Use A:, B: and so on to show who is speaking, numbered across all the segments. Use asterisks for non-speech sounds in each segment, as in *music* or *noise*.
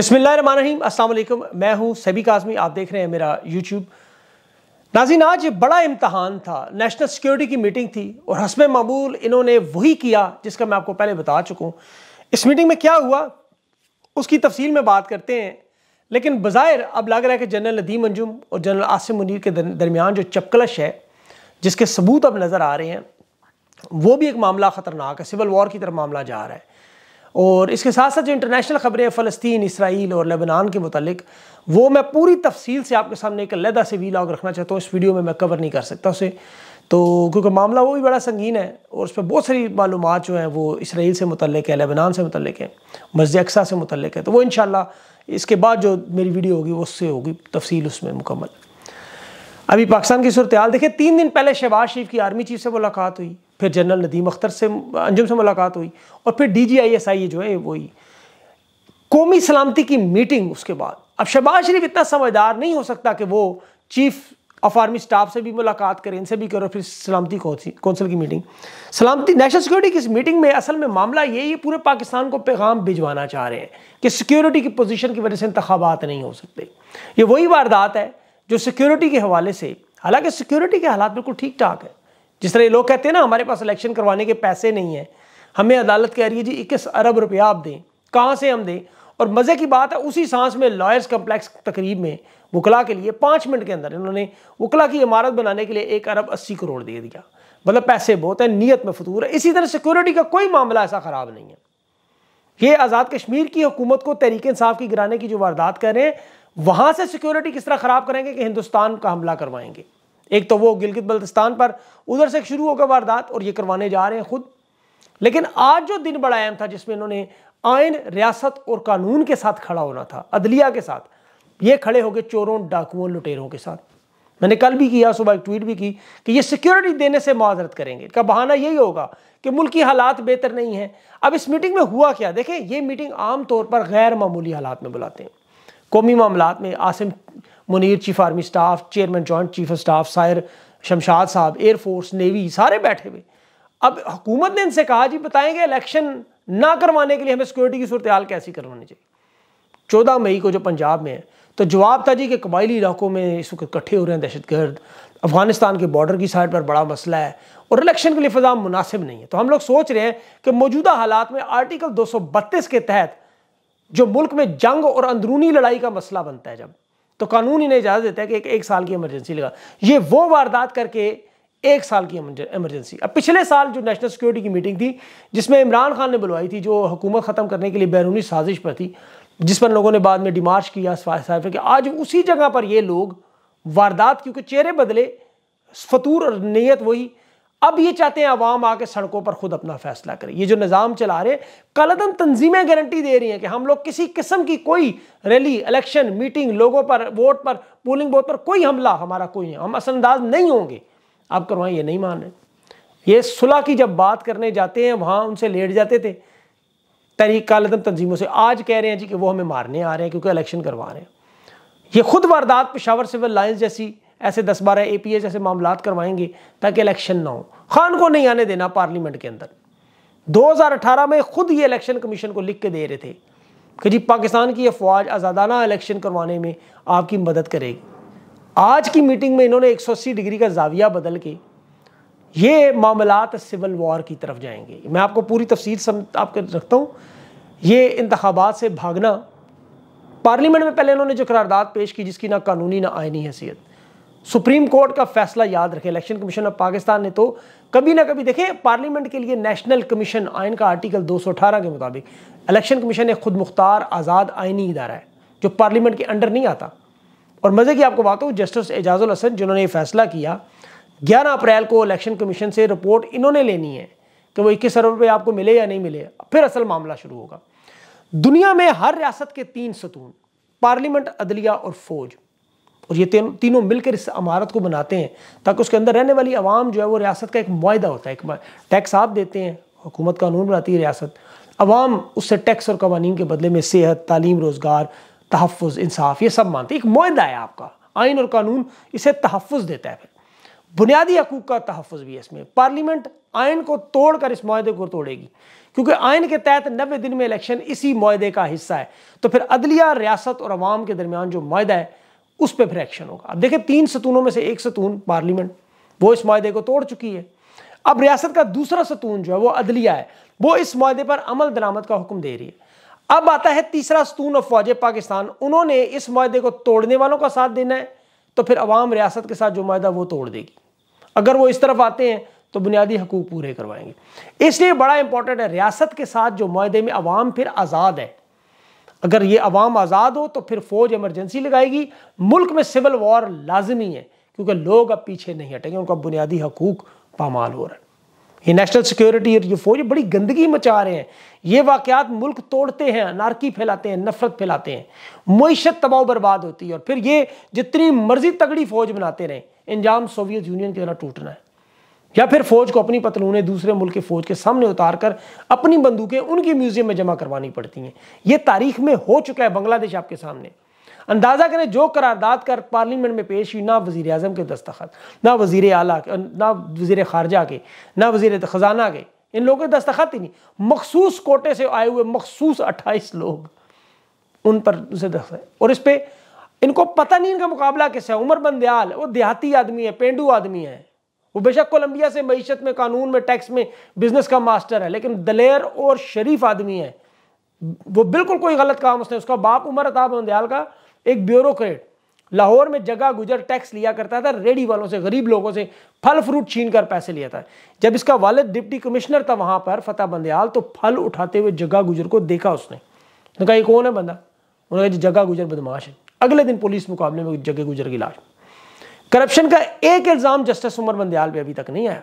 A: बिस्मिल्लाम अस्सलाम मैं हूं सभी काजमी आप देख रहे हैं मेरा यूट्यूब नाजिन आज बड़ा इम्तहान था नेशनल सिक्योरिटी की मीटिंग थी और हसब मामूल इन्होंने वही किया जिसका मैं आपको पहले बता चुका हूँ इस मीटिंग में क्या हुआ उसकी तफसील में बात करते हैं लेकिन बज़ाहिर अब लग रहा है कि जनरल नदीम अंजुम और जनरल आसिम मुनीर के दरमियान जो चपकलश है जिसके सबूत अब नज़र आ रहे हैं वो भी एक मामला ख़तरनाक है सिविल वॉर की तरफ मामला जा रहा है और इसके साथ साथ जो इंटरनेशनल ख़बरें फ़लस्तीन इसराइल और लेबनान के मतलब वो मैं पूरी तफसील से आपके सामने एक लहदा से वीलॉग रखना चाहता हूँ इस वीडियो में मैं कवर नहीं कर सकता उसे तो क्योंकि मामला वो भी बड़ा संगीन है और उस पर बहुत सारी मालूम जो हैं वो इसराइल से मुतलक है लेबनान से मुतलक है मस्जिद अक्सा से मुतलक है तो वो इन इसके बाद जो मेरी वीडियो होगी वो उससे होगी तफसील उसमें मुकम्मल अभी पाकिस्तान की सूरत हाल देखिए तीन दिन पहले शहबाज शरीफ की आर्मी चीफ से मुलाकात हुई फिर जनरल नदीम अख्तर से अंजुम से मुलाकात हुई और फिर D G I S I जो है वो ही कौमी सलामती की मीटिंग उसके बाद अब शहबाज शरीफ इतना समझदार नहीं हो सकता कि वो चीफ ऑफ आर्मी स्टाफ से भी मुलाकात करें इनसे भी करो फिर सलामती कौंसिल की मीटिंग सलामती नेशनल सिक्योरिटी की इस मीटिंग में असल में मामला ये ये पूरे पाकिस्तान को पैगाम भिजवाना चाह रहे हैं कि सिक्योरिटी की पोजीशन की वजह से इंतबात नहीं हो सकते ये वही वारदात है जो सिक्योरिटी के हवाले से हालांकि सिक्योरिटी के हालात बिल्कुल ठीक ठाक है जिस तरह लोग कहते हैं ना हमारे पास इलेक्शन करवाने के पैसे नहीं हैं हमें अदालत कह रही है जी इक्कीस अरब रुपया आप दें कहाँ से हम दें और मज़े की बात है उसी सांस में लॉयर्स कम्प्लेक्स तकरीब में वकला के लिए पाँच मिनट के अंदर इन्होंने वकला की इमारत बनाने के लिए एक अरब अस्सी करोड़ दे दिया मतलब पैसे बहुत हैं नीयत में फतूर है इसी तरह सिक्योरिटी का कोई मामला ऐसा ख़राब नहीं है ये आज़ाद कश्मीर की हुकूमत को तहरीक इंसाफ की गिराने की जो वारदात कर रहे हैं वहाँ से सिक्योरिटी किस तरह ख़राब करेंगे कि हिंदुस्तान का हमला करवाएंगे एक तो वो गिलगित बल्तिस्तान पर उधर से शुरू होगा वारदात और ये करवाने जा रहे हैं खुद लेकिन आज जो दिन बड़ा अहम था जिसमें इन्होंने आयन रियासत और कानून के साथ खड़ा होना था अदलिया के साथ ये खड़े हो गए चोरों डाकुओं लुटेरों के साथ मैंने कल भी किया सुबह एक ट्वीट भी की कि ये सिक्योरिटी देने से माजरत करेंगे का बहाना यही होगा कि मुल्क की हालात बेहतर नहीं है अब इस मीटिंग में हुआ क्या देखें ये मीटिंग आम तौर पर गैर मामूली हालात में बुलाते हैं कौमी मामला में Asim Munir chief army staff chairman joint chief of staff Sahir Shamshad साहब एयरफोर्स नेवी सारे बैठे हुए अब हुकूमत ने इनसे कहा जी बताएंगे इलेक्शन ना करवाने के लिए हमें सिक्योरिटी की सूरत कैसी करवानी चाहिए चौदह मई को जो पंजाब में है तो जवाब था जी कि कबायली इलाकों में इस वक्त इकट्ठे हो रहे हैं दहशत गर्द अफगानिस्तान के बॉर्डर की साइड पर बड़ा मसला है और इलेक्शन के लिए फजा मुनासिब नहीं है तो हम लोग सोच रहे हैं कि मौजूदा हालात में आर्टिकल दो के तहत जो मुल्क में जंग और अंदरूनी लड़ाई का मसला बनता है जब तो कानून इन्हें इजाज़त देता है कि एक एक साल की इमरजेंसी लगा ये वो वारदात करके एक साल की इमरजेंसी अब पिछले साल जो नेशनल सिक्योरिटी की मीटिंग थी जिसमें इमरान खान ने बुलवाई थी जो हुकूमत ख़त्म करने के लिए बैरूनी साजिश पर थी जिस पर लोगों ने बाद में डिमार्च किया कि आज उसी जगह पर ये लोग वारदात क्योंकि चेहरे बदले फतूर और नीयत वही अब ये चाहते हैं आवाम आके सड़कों पर खुद अपना फैसला करें ये जो निज़ाम चला रहे कलदम तंजीमें गारंटी दे रही हैं कि हम लोग किसी किस्म की कोई रैली इलेक्शन मीटिंग लोगों पर वोट पर पोलिंग बूथ पर कोई हमला हमारा कोई है हम असरअंदाज नहीं होंगे आप करवाएं ये नहीं मान रहे ये सुलह की जब बात करने जाते हैं वहाँ उनसे लेट जाते थे तरीक कलदम तंजीमों से आज कह रहे हैं जी कि वो हमें मारने आ रहे हैं क्योंकि इलेक्शन करवा रहे हैं ये खुद वारदात पेशावर सिविल लाइन्स जैसी ऐसे दस बारह ए पी एस ऐसे मामला करवाएंगे ताकि इलेक्शन ना हो खान को नहीं आने देना पार्लियामेंट के अंदर 2018 में खुद ये इलेक्शन कमीशन को लिख के दे रहे थे कि जी पाकिस्तान की अफवाज आज़ादाना इलेक्शन करवाने में आपकी मदद करेगी आज की मीटिंग में इन्होंने 180 डिग्री का जाविया बदल के ये मामला सिविल वॉर की तरफ जाएंगे मैं आपको पूरी तफसील सम आपके रखता हूँ ये इंतबात से भागना पार्लियामेंट में पहले इन्होंने जो करारदादा पेश की जिसकी ना कानूनी ना आयनी हैसियत सुप्रीम कोर्ट का फैसला याद रखें इलेक्शन कमीशन ऑफ पाकिस्तान ने तो कभी ना कभी देखें पार्लियामेंट के लिए नेशनल कमीशन आयन का आर्टिकल 218 के मुताबिक इलेक्शन कमीशन एक खुद मुख्तार आज़ाद आइनी इदारा है जो पार्लियामेंट के अंडर नहीं आता और मज़े की आपको बात हो जस्टिस एजाजुल हसन जिन्होंने ये फैसला किया ग्यारह अप्रैल को इलेक्शन कमीशन से रिपोर्ट इन्होंने लेनी है कि वो इक्कीस अरब रुपये आपको मिले या नहीं मिले फिर असल मामला शुरू होगा दुनिया में हर रियासत के तीन सतून पार्लियामेंट अदलिया और फौज और ये तीन, तीनों मिलकर इस अमारत को बनाते हैं ताकि उसके अंदर रहने वाली आवाम जो है वो रियासत का एक माहदा होता है एक टैक्स आप देते हैं हुकूमत कानून बनाती है रियासत आवाम उससे टैक्स और कवानीन के बदले में सेहत तालीम रोज़गार तहफ़ इंसाफ ये सब मानते हैं एक माहदा है आपका आइन और कानून इसे तहफ़ देता है फिर बुनियादी हकूक़ का तहफ़ भी है इसमें पार्लियामेंट आयन को तोड़ कर इस माहदे को तोड़ेगी क्योंकि आयन के तहत नबे दिन में इलेक्शन इसी माहदे का हिस्सा है तो फिर अदलिया रियासत और आवाम के दरमियान जो माहदा है उस पर फिर एक्शन होगा अब देखिए तीन सतूनों में से एक सतून पार्लियामेंट वो इस माहे को तोड़ चुकी है अब रियासत का दूसरा सतून जो है वो अदलिया है वो इस माहे पर अमल दरामद का हुक्म दे रही है अब आता है तीसरा सतून अफवाज पाकिस्तान उन्होंने इस माहे को तोड़ने वालों का साथ देना है तो फिर अवाम रियासत के साथ जो माहा वो तोड़ देगी अगर वो इस तरफ आते हैं तो बुनियादी हकूक पूरे करवाएंगे इसलिए बड़ा इंपॉर्टेंट है रियासत के साथ जो माहे में अवाम फिर आज़ाद है अगर ये अवाम आज़ाद हो तो फिर फौज एमरजेंसी लगाएगी मुल्क में सिविल वॉर लाजमी है क्योंकि लोग अब पीछे नहीं हटेंगे उनका बुनियादी हकूक पामाल हो रहा है ये नेशनल सिक्योरिटी और ये फौज बड़ी गंदगी मचा रहे हैं ये वाक़ात मुल्क तोड़ते हैं नारकी फैलाते हैं नफरत फैलाते हैं मीशत तबाह बर्बाद होती है और फिर ये जितनी मर्जी तगड़ी फौज बनाते रहे इंजाम सोवियत यूनियन की तरह टूटना है या फिर फौज को अपनी पतलूने दूसरे मुल्क की फौज के सामने उतार कर अपनी बंदूकें उनके म्यूजियम में जमा करवानी पड़ती हैं ये तारीख में हो चुका है बांग्लादेश आपके सामने अंदाज़ा करें जो करारदाद कर पार्लियामेंट में पेश हुई ना वज़ी अजम के दस्तखत ना वज़ी अला के ना वज़ी खारजा के ना वज़ी ख़जाना के इन लोगों के दस्तखत ही नहीं मखसूस कोटे से आए हुए मखसूस अट्ठाईस लोग उन पर उसे दस्तखत और इस पर इनको पता नहीं इनका मुकाबला किस है उमर बंदयाल वो देहाती आदमी है पेंडू आदमी है वो बेशक कोलंबिया से मीशत में कानून में टैक्स में बिजनेस का मास्टर है लेकिन दलेर और शरीफ आदमी है वो बिल्कुल कोई गलत काम उसने उसका बाप उमर अताब बंदयाल का एक ब्यूरोक्रेट लाहौर में जगह गुजर टैक्स लिया करता था रेडी वालों से गरीब लोगों से फल फ्रूट छीन कर पैसे लिया था जब इसका वालद डिप्टी कमिश्नर था वहाँ पर फतेह बंदयाल तो फल उठाते हुए जगह गुजर को देखा उसने कहा ये कौन है बंदा उन्होंने कहा जगह गुजर बदमाश है अगले दिन पुलिस मुकाबले में जगह गुजर की लाश करप्शन का एक इल्ज़ाम जस्टिस उमर बंदयाल पे अभी तक नहीं आया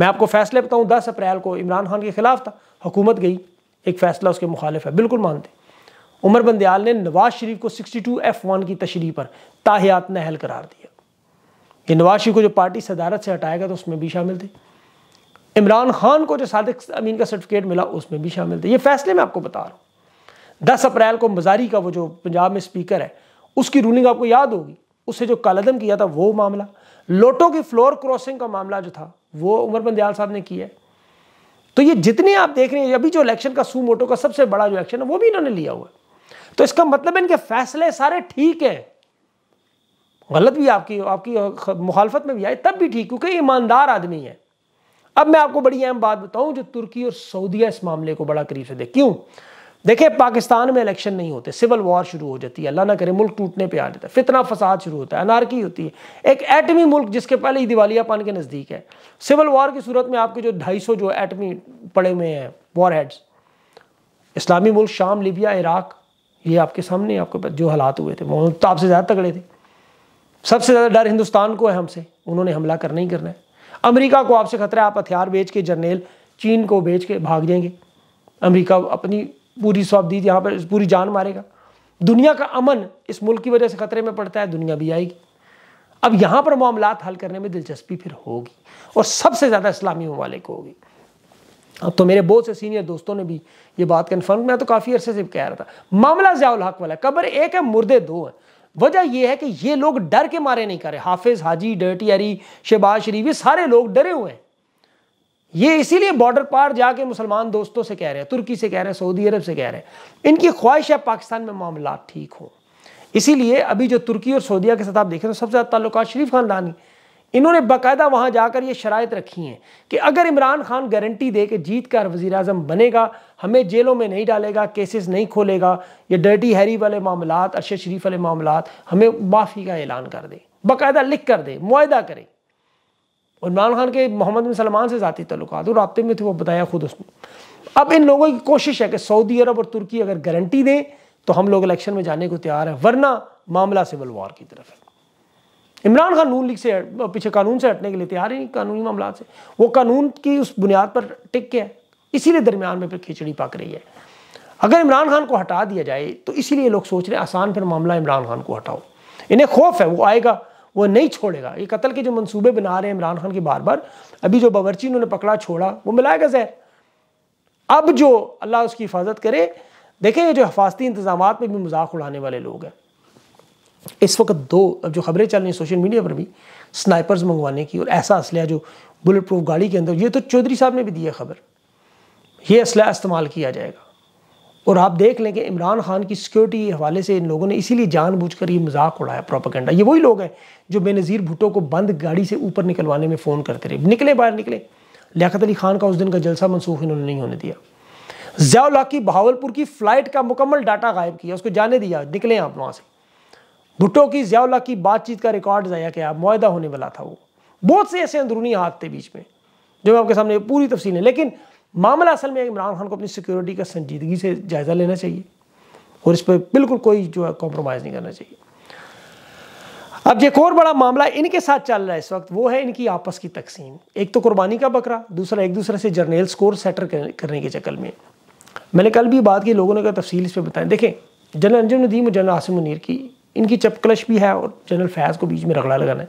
A: मैं आपको फैसले बताऊं 10 अप्रैल को इमरान खान के खिलाफ था हुकूमत गई एक फैसला उसके मुखालिफ है बिल्कुल मानते उमर बंदयाल ने नवाज शरीफ को 62 एफ वन की तशरी पर ताहियात नहल करार दिया कि नवाज शरीफ को जो पार्टी सदारत से हटाएगा तो उसमें भी शामिल थे इमरान खान को जो सादक अमीन का सर्टिफिकेट मिला उसमें भी शामिल थे ये फैसले मैं आपको बता रहा हूँ दस अप्रैल को मजारी का वो जो पंजाब में स्पीकर है उसकी रूलिंग आपको याद होगी उसे जो कालादम किया था वो मामला लोटो की फ्लोर क्रॉसिंग का मामला जो था वो उमर बंदयाल साहब ने किया है तो ये जितने आप देख रहे हैं अभी जो इलेक्शन का सू मोटो का सबसे बड़ा जो एक्शन है वो भी इन्होंने लिया हुआ है तो इसका मतलब इनके फैसले सारे ठीक हैं गलत भी आपकी आपकी मुखालफत में भी आए तब भी ठीक क्योंकि ईमानदार आदमी है अब मैं आपको बड़ी अहम बात बताऊं जो तुर्की और सऊदीया इस मामले को बड़ा करीब से देख क्यों देखिए पाकिस्तान में इलेक्शन नहीं होते सिविल वॉर शुरू हो जाती है अल्लाह ना करे मुल्क टूटने पे आ जाता है फितना फसाद शुरू होता है अनारकी होती है एक एटमी मुल्क जिसके पहले ही दिवालियापन के नज़दीक है सिविल वॉर की सूरत में आपके जो ढाई सौ जो एटमी पड़े हुए हैं वॉर हेड्स इस्लामी मुल्क शाम लिबिया इराक ये आपके सामने आपको जो हालात हुए थे वो तो आपसे ज़्यादा तगड़े थे सबसे ज़्यादा डर हिंदुस्तान को है हमसे उन्होंने हमला करना ही करना है अमरीका को आपसे खतरा आप हथियार बेच के जर्नेल चीन को बेच के भाग जाएंगे अमरीका अपनी पूरी दी यहाँ पर पूरी जान मारेगा दुनिया का अमन इस मुल्क की वजह से खतरे में पड़ता है दुनिया भी आएगी अब यहाँ पर मामला हल करने में दिलचस्पी फिर होगी और सबसे ज़्यादा इस्लामी ममालिक होगी अब तो मेरे बहुत से सीनियर दोस्तों ने भी ये बात कन्फर्म मैं तो काफ़ी अरसे से कह रहा था मामला जयाल हक वाला कब्र एक है मुर्दे दो हैं वजह यह है कि ये लोग डर के मारे नहीं करे हाफिज़ हाजी डर्टी अरी शहबाज शरीफ ये सारे लोग डरे हुए हैं ये इसीलिए बॉर्डर पार जाके मुसलमान दोस्तों से कह रहे हैं तुर्की से कह रहे हैं सऊदी अरब से कह रहे हैं इनकी ख्वाहिश है पाकिस्तान में मामला ठीक हों इसीलिए अभी जो तुर्की और सऊदिया के साथ आप देख रहे हो तो सबसे ज़्यादा ताल्लुक शरीफ खानदानी इन्होंने बाकायदा वहाँ जाकर ये शरात रखी हैं कि अगर इमरान खान गारंटी दे के जीत कर वज़ी अजम बनेगा हमें जेलों में नहीं डालेगा केसेस नहीं खोलेगा ये डर्टी हैरी वाले मामला अरशद शरीफ वाले मामला हमें माफ़ी का ऐलान कर दे बाकायदा लिख कर दे माहा करें और इमरान खान के मोहम्मद बिन सलमान से ज़ाती तल्लु और रबते में थे वो बताया खुद उसने अब इन लोगों की कोशिश है कि सऊदी अरब और तुर्की अगर गारंटी दें तो हम लोग इलेक्शन में जाने को तैयार हैं वरना मामला सिविल वॉर की तरफ है इमरान खान नून लीग से पीछे कानून से हटने के लिए तैयार ही नहीं कानूनी मामला से वो कानून की उस बुनियाद पर टिक के है इसीलिए दरमियान में फिर खिचड़ी पक रही है अगर इमरान खान को हटा दिया जाए तो इसीलिए लोग सोच रहे हैं आसान फिर मामला इमरान खान को हटाओ इन्हें खौफ है वो आएगा वो नहीं छोड़ेगा ये कत्ल के जो मंसूबे बना रहे हैं इमरान खान के बार बार अभी जो बावरची उन्होंने पकड़ा छोड़ा वो मिलाएगा जहर अब जो अल्लाह उसकी हिफाजत करे देखें ये जो हफाजती इंतजाम में भी मजाक उड़ाने वाले लोग हैं इस वक्त दो अब जो खबरें चल रही हैं सोशल मीडिया पर भी स्नाइपर्स मंगवाने की और ऐसा असलह जो बुलेट प्रूफ गाड़ी के अंदर ये तो चौधरी साहब ने भी दी है खबर ये असलह इस्तेमाल किया जाएगा और आप देख लें कि इमरान खान की सिक्योरिटी के हवाले से इन लोगों ने इसीलिए जानबूझकर ये मजाक उड़ाया प्रोपागेंडा ये वही लोग हैं जो बेनज़ीर भुटो को बंद गाड़ी से ऊपर निकलवाने में फ़ोन करते रहे निकले बाहर निकले लियात अली खान का उस दिन का जलसा मनसूख इन्होंने नहीं होने दिया जयाउल्लाह की बहावलपुर की फ़्लाइट का मुकम्मल डाटा गायब किया उसको जाने दिया निकले आप वहाँ से भुट्टो की जयाउल्लाह की बातचीत का रिकॉर्ड ज़ाया किया मुहिदा होने वाला था वो बहुत से ऐसे अंदरूनी हाथ थे बीच में जो मैं आपके सामने पूरी तफसील है लेकिन मामला असल में इमरान खान को अपनी सिक्योरिटी का संजीदगी से जायज़ा लेना चाहिए और इस पर बिल्कुल कोई जो है कॉम्प्रोमाइज़ नहीं करना चाहिए अब एक और बड़ा मामला इनके साथ चल रहा है इस वक्त वो है इनकी आपस की तकसीम एक तो कुर्बानी का बकरा दूसरा एक दूसरे से जर्नेल स्कोर सेटर करने के चक्कर में मैंने कल भी बात की लोगों ने कहा तफसील इस पर बताएं देखें जनरल अंजुम नदीम और जनरल आसिम मुनीर की इनकी चपकलश भी है और जनरल फैज़ को बीच में रगड़ा लगाना है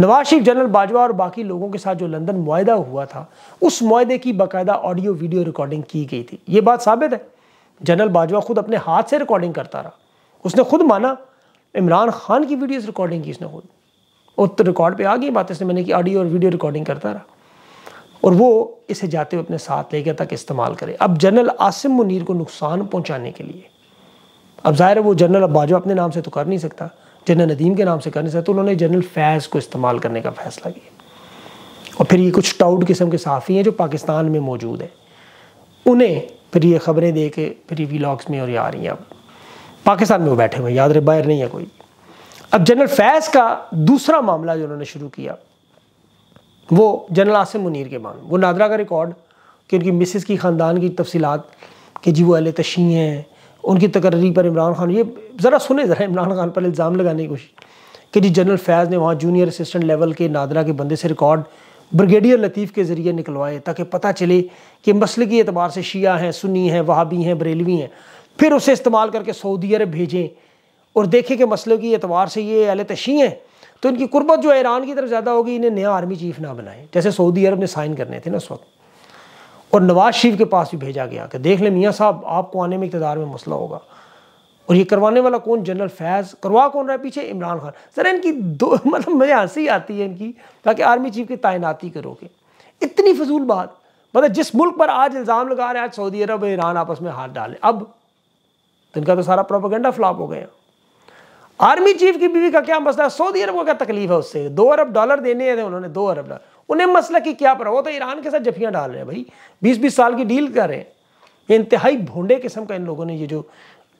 A: नवाज शरीफ जनरल बाजवा और बाकी लोगों के साथ जो लंदन माहदा हुआ था उस माहदे की बाकायदा ऑडियो वीडियो रिकॉर्डिंग की गई थी ये बात साबित है जनरल बाजवा खुद अपने हाथ से रिकॉर्डिंग करता रहा उसने खुद माना इमरान खान की वीडियोस रिकॉर्डिंग की इसने खुद और तो रिकॉर्ड पे आ गई बात इसने मैंने कि ऑडियो और वीडियो रिकॉर्डिंग करता रहा और वो इसे जाते हुए अपने साथ ले गया ताकि इस्तेमाल करे अब जनरल आसिम मुनीर को नुकसान पहुंचाने के लिए अब जाहिर है वो जनरल अब बाजवा अपने नाम से तो कर नहीं सकता जनरल नदीम के नाम से करने से तो उन्होंने जनरल फैज़ को इस्तेमाल करने का फ़ैसला किया और फिर ये कुछ टाउट किस्म के साफ़ी हैं जो पाकिस्तान में मौजूद हैं उन्हें फिर ये खबरें दे के फिर ये व्लॉग्स में और ये आ रही हैं अब पाकिस्तान में वो बैठे हुए याद रहे बाहर नहीं है कोई अब जनरल फैज़ का दूसरा मामला जो उन्होंने शुरू किया वो जनरल आसिम मुनीर के मामले वो नादरा का रिकॉर्ड कि उनकी मिसिस की ख़ानदान की तफसीत कि जी वो अल तशी हैं उनकी तकर्री पर इमरान खान ये ज़रा सुने ज़रा इमरान खान पर इल्ज़ाम लगाने की कोशिश कि जी जनरल फैज़ ने वहाँ जूनियर असिस्टेंट लेवल के नादरा के बंदे से रिकॉर्ड ब्रिगेडियर लतीफ़ के ज़रिए निकलवाए ताकि पता चले कि मसल के अतबार से शिया हैं सुन्नी हैं वहाबी हैं बरेलवी हैं फिर उसे इस्तेमाल करके सऊदी अरब भेजें और देखें कि मसल के अतबार से ये अल तशी हैं तो इनकी कुर्बत जो है ईरान की तरफ ज़्यादा होगी इन्हें नया आर्मी चीफ ना बनाएं जैसे सऊदी अरब ने साइन करने थे ना उस वक्त और नवाज शरीफ के पास भी भेजा गया कि देख ले मियाँ साहब आपको आने में इकतदार में मसला होगा और ये करवाने वाला कौन जनरल फैज़ करवा कौन रहा है पीछे इमरान खान सर इनकी दो *laughs* मतलब मुझे हंसी आती है इनकी ताकि आर्मी चीफ की तैनाती करोगे इतनी फजूल बात मतलब जिस मुल्क पर आज इल्ज़ाम लगा रहे हैं आज सऊदी अरब और ईरान आपस में हाथ डाले अब तो इनका तो सारा प्रोपागेंडा फ्लॉप हो गया आर्मी चीफ की बीवी का क्या मसला सऊदी अरब को क्या तकलीफ है उससे दो अरब डॉलर देने हैं तो उन्होंने दो अरब डॉलर उन्हें मसला की क्या पर वो तो ईरान के साथ जफियाँ डाल रहे हैं भाई बीस बीस साल की डील कर रहे हैं ये इंतहाई भोंडे किस्म का इन लोगों ने ये जो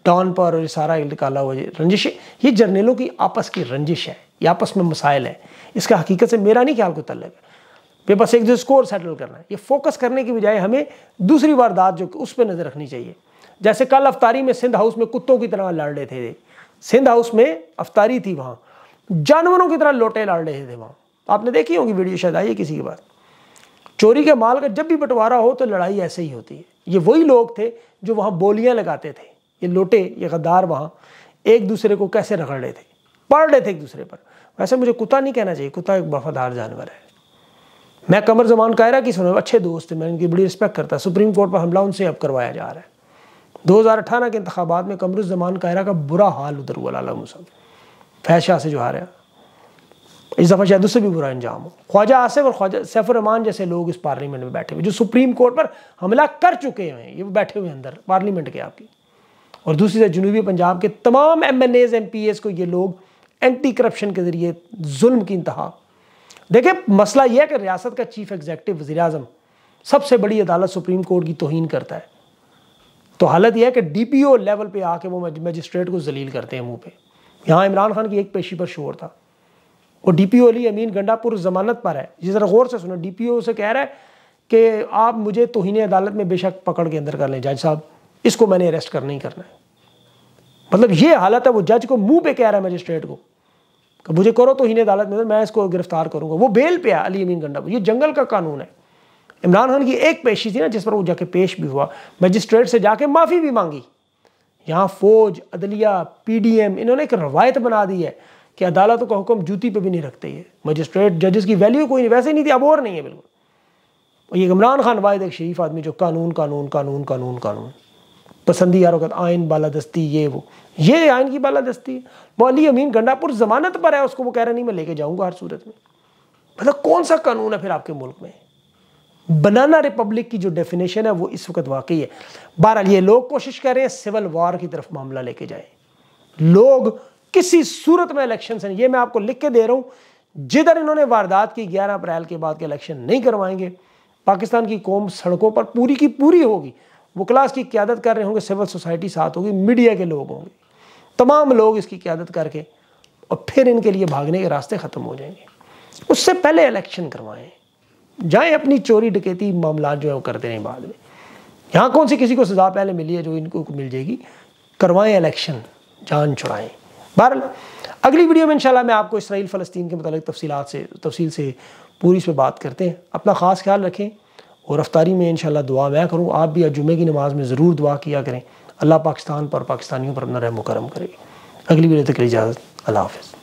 A: डॉन पर और ये सारा निकाला हुआ रंजिश ये जर्नलों की आपस की रंजिश है ये आपस में मसाइल है इसका हकीकत से मेरा नहीं ख्याल को तल्लक है ये बस एक जो स्कोर सेटल करना है ये फोकस करने की बजाय हमें दूसरी वारदात जो उस पर नज़र रखनी चाहिए जैसे कल अफ्तारी में सिंध हाउस में कुत्तों की तरह लड़ रहे थे सिंध हाउस में अफ्तारी थी वहाँ जानवरों की तरह लोटे लड़ रहे थे वहाँ आपने देखी होगी वीडियो शायद आई है किसी के पास चोरी के माल का जब भी बंटवारा हो तो लड़ाई ऐसे ही होती है ये वही लोग थे जो वहाँ बोलियाँ लगाते थे ये लोटे ये गद्दार वहाँ एक दूसरे को कैसे रगड़ रहे थे पढ़ रहे थे एक दूसरे पर वैसे मुझे कुत्ता नहीं कहना चाहिए कुत्ता एक वफादार जानवर है मैं कमर जमान कायरा की सुना अच्छे दोस्त मैं उनकी बड़ी रिस्पेक्ट करता सुप्रीम कोर्ट पर हमला उनसे अब करवाया जा रहा है 2018 के इंतबात में कमरुजमान जमान कायरा का बुरा हाल उधर हुआ लाला मुसा फैज से जो हारा इस दफ़ा शायद उससे भी बुरा अंजाम हो ख्वाजा आसिफ और ख्वाजा सैफुररहमान जैसे लोग इस पार्लियामेंट में बैठे हुए जो सुप्रीम कोर्ट पर हमला कर चुके हैं ये बैठे हुए अंदर पार्लियामेंट के आपकी और दूसरी तरफ जनूबी पंजाब के तमाम M N As M P As को ये लोग एंटी करप्शन के ज़रिए जुल्म की इंतहा देखिए मसला यह है कि रियासत का चीफ एग्जेक्टिव वजी अजम सबसे बड़ी अदालत सुप्रीम कोर्ट की तोहन करता है तो हालत यह है कि डी पी ओ लेवल पर आके वो मजिस्ट्रेट को जलील करते हैं मुँह पर यहाँ इमरान खान की एक पेशी पर शोर था और ओ अली अमीन गंडापुर जमानत पर है ये ज़रा गौर से सुनो ओ से कह रहा है कि आप मुझे तोहन अदालत में बेशक पकड़ के अंदर कर लें जज साहब इसको मैंने अरेस्ट करना ही करना है मतलब ये हालत है वो जज को मुंह पे कह रहा है मजिस्ट्रेट को कि मुझे करो तोहन अदालत में मैं इसको गिरफ्तार करूंगा वो बेल पे है अली अमीन गंडापुर ये जंगल का कानून है इमरान खान की एक पेशी थी ना जिस पर वो जाके पेश भी हुआ मजिस्ट्रेट से जाके माफ़ी भी मांगी यहाँ फौज अदलिया पी डी एम इन्होंने एक रवायत बना दी है कि अदालतों का हुक्म जूती पर भी नहीं रखते ये मजिस्ट्रेट जजेस की वैल्यू कोई नहीं वैसे नहीं थी अब और नहीं है बिल्कुल और ये इमरान खान वाहिद एक शरीफ आदमी जो कानून कानून कानून कानून कानून पसंदी यार आयन बालादस्ती ये वो ये आयन की बालादस्ती वो मौली अमीन गंडापुर जमानत पर है उसको वो कह रहा नहीं मैं लेके जाऊँगा हर सूरत में मतलब कौन सा कानून है फिर आपके मुल्क में बनाना रिपब्लिक की जो डेफिनेशन है वो इस वक्त वाकई है बहरहाल ये लोग कोशिश कर रहे हैं सिविल वॉर की तरफ मामला लेके जाए लोग किसी सूरत में इलेक्शन से नहीं ये मैं आपको लिख के दे रहा हूँ जिधर इन्होंने वारदात की ग्यारह अप्रैल के बाद के इलेक्शन नहीं करवाएंगे पाकिस्तान की कौम सड़कों पर पूरी की पूरी होगी क्लास की क्यादत कर रहे होंगे सिविल सोसाइटी साथ होगी मीडिया के लोग होंगे तमाम लोग इसकी क्यादत करके और फिर इनके लिए भागने के रास्ते ख़त्म हो जाएंगे उससे पहले इलेक्शन करवाएं जाएं अपनी चोरी डकैती मामला जो है वो करते रहें बाद में यहाँ कौन सी किसी को सज़ा पहले मिली है जो इनको मिल जाएगी करवाएं इलेक्शन जान छुड़ाएं बहर अगली वीडियो में इंशाल्लाह मैं आपको इसराइल फ़लस्तीन के मतलब तफसी से तफसील से पूरी इस पर बात करते हैं अपना ख़ास ख्याल रखें और रफ्तारी में इंशाल्लाह दुआ मैं करूँ आप भी जुमे की नमाज़ में ज़रूर दुआ किया करें अल्लाह पाकिस्तान पर पाकिस्तानियों पर अपना रहम करम अगली वीडियो तक इजाज़त अल्लाह हाफ़